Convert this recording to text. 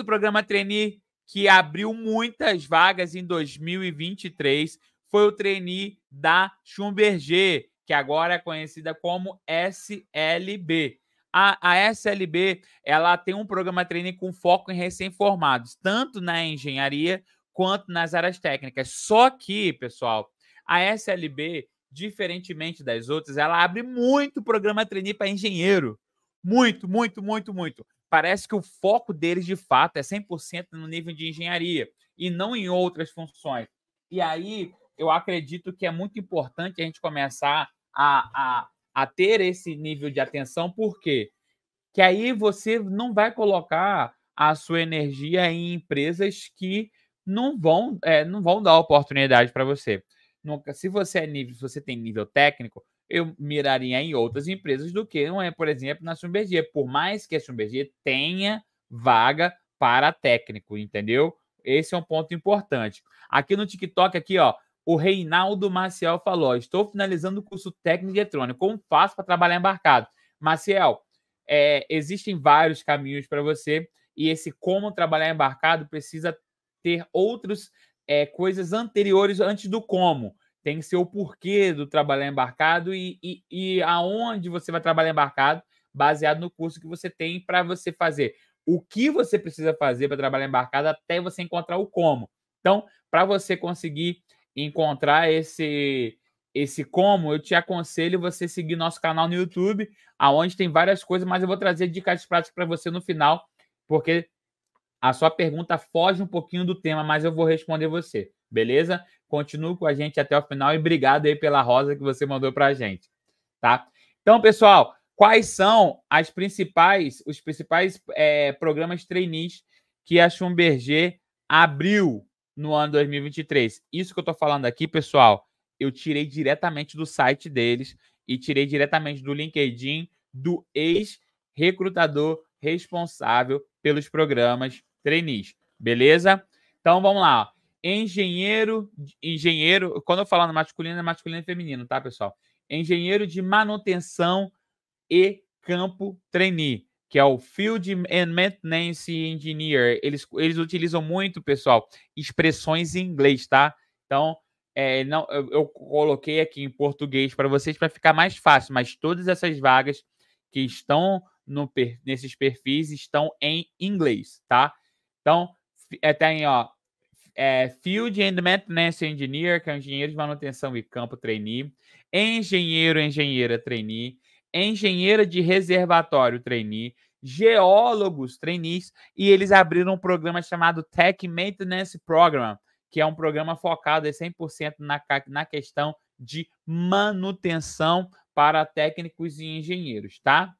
do programa Trainee que abriu muitas vagas em 2023 foi o trainee da Schumberger, que agora é conhecida como SLB. A, a SLB ela tem um programa trainee com foco em recém-formados, tanto na engenharia quanto nas áreas técnicas. Só que, pessoal, a SLB, diferentemente das outras, ela abre muito programa trainee para engenheiro. Muito, muito, muito, muito parece que o foco deles, de fato, é 100% no nível de engenharia e não em outras funções. E aí, eu acredito que é muito importante a gente começar a, a, a ter esse nível de atenção, porque que aí você não vai colocar a sua energia em empresas que não vão, é, não vão dar oportunidade para você. Se você é nível, se você tem nível técnico, eu miraria em outras empresas do que, não é, por exemplo, na Schlumberger. Por mais que a Schlumberger tenha vaga para técnico, entendeu? Esse é um ponto importante. Aqui no TikTok, aqui, ó, o Reinaldo Maciel falou: estou finalizando o curso técnico eletrônico. Como faço para trabalhar embarcado? Maciel, é, existem vários caminhos para você, e esse como trabalhar embarcado precisa ter outras é, coisas anteriores antes do como tem que ser o porquê do trabalhar embarcado e, e, e aonde você vai trabalhar embarcado, baseado no curso que você tem para você fazer. O que você precisa fazer para trabalhar embarcado até você encontrar o como. Então, para você conseguir encontrar esse esse como, eu te aconselho você seguir nosso canal no YouTube, aonde tem várias coisas, mas eu vou trazer dicas práticas para você no final, porque a sua pergunta foge um pouquinho do tema, mas eu vou responder você. Beleza? Continue com a gente até o final e obrigado aí pela rosa que você mandou para a gente, tá? Então, pessoal, quais são as principais, os principais é, programas trainees que a Schumberger abriu no ano 2023? Isso que eu estou falando aqui, pessoal, eu tirei diretamente do site deles e tirei diretamente do LinkedIn do ex-recrutador responsável pelos programas trainees, beleza? Então, vamos lá engenheiro, engenheiro, quando eu falar no masculino, é masculino e feminino, tá, pessoal? Engenheiro de manutenção e campo trainee, que é o Field and Maintenance Engineer. Eles, eles utilizam muito, pessoal, expressões em inglês, tá? Então, é, não, eu, eu coloquei aqui em português para vocês para ficar mais fácil, mas todas essas vagas que estão no, nesses perfis estão em inglês, tá? Então, até aí, ó, é, Field and Maintenance Engineer, que é um engenheiro de manutenção e campo trainee, engenheiro, engenheira trainee, engenheira de reservatório trainee, geólogos trainees, e eles abriram um programa chamado Tech Maintenance Program, que é um programa focado 100% na, na questão de manutenção para técnicos e engenheiros, tá?